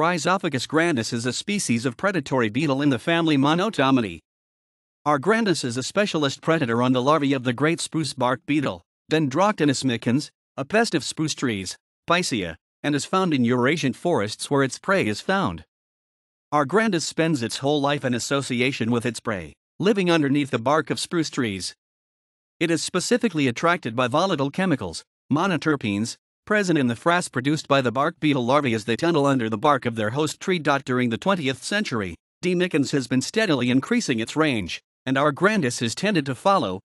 Rhizophagus grandis is a species of predatory beetle in the family Monotomidae. R. grandis is a specialist predator on the larvae of the great spruce bark beetle, Dendroctonus micans, a pest of spruce trees, Picea, and is found in Eurasian forests where its prey is found. R. grandis spends its whole life in association with its prey, living underneath the bark of spruce trees. It is specifically attracted by volatile chemicals, monoterpenes, present in the frass produced by the bark beetle larvae as they tunnel under the bark of their host tree. During the 20th century, D. Mickens has been steadily increasing its range, and our grandis has tended to follow.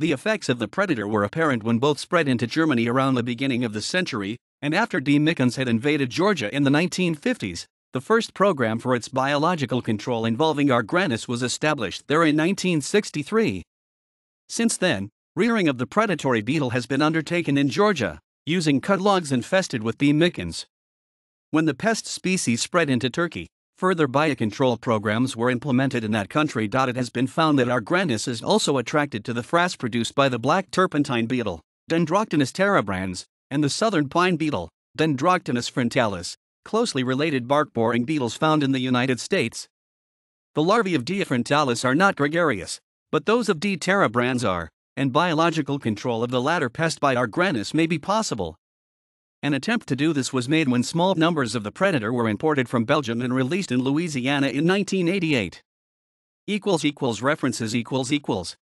The effects of the predator were apparent when both spread into Germany around the beginning of the century, and after D. Mickens had invaded Georgia in the 1950s, the first program for its biological control involving our grandis was established there in 1963. Since then, rearing of the predatory beetle has been undertaken in Georgia, using cut logs infested with bee mickens. When the pest species spread into Turkey, further biocontrol programs were implemented in that country. It has been found that grandness is also attracted to the frass produced by the black turpentine beetle, Dendroctonus terebrans, and the southern pine beetle, Dendroctonus frontalis, closely related bark boring beetles found in the United States. The larvae of D. frontalis are not gregarious, but those of D. terebrans are and biological control of the latter pest by Argranus may be possible. An attempt to do this was made when small numbers of the predator were imported from Belgium and released in Louisiana in 1988. Equals equals references equals equals